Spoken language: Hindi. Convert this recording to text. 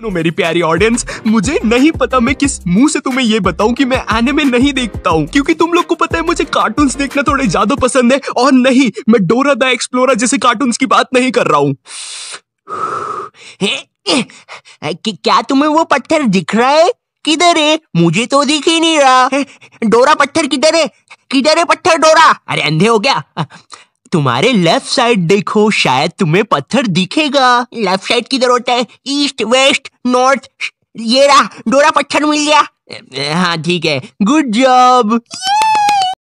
सुनो मेरी प्यारी ऑडियंस मुझे नहीं पता मैं किस मुंह से तुम्हें ये बताऊं कि मैं आने में नहीं देखता हूं क्योंकि तुम लोग को पता है मुझे कार्टून्स देखना थोड़े ज्यादा पसंद है और नहीं मैं डोरा द एक्सप्लोरा जैसे कार्टून्स की बात नहीं कर रहा हूं क्या तुम्हें वो पत्थर दिख रहा है किधर है मुझे तो दिख ही नहीं रहा डोरा पत्थर किधर है किधर है पत्थर डोरा अरे अंधे हो गया तुम्हारे लेफ्ट साइड देखो शायद तुम्हें पत्थर दिखेगा लेफ्ट साइड किधर होता है ईस्ट वेस्ट नॉर्थ ये रहा डोरा पत्थर मिल गया हाँ ठीक है गुड जॉब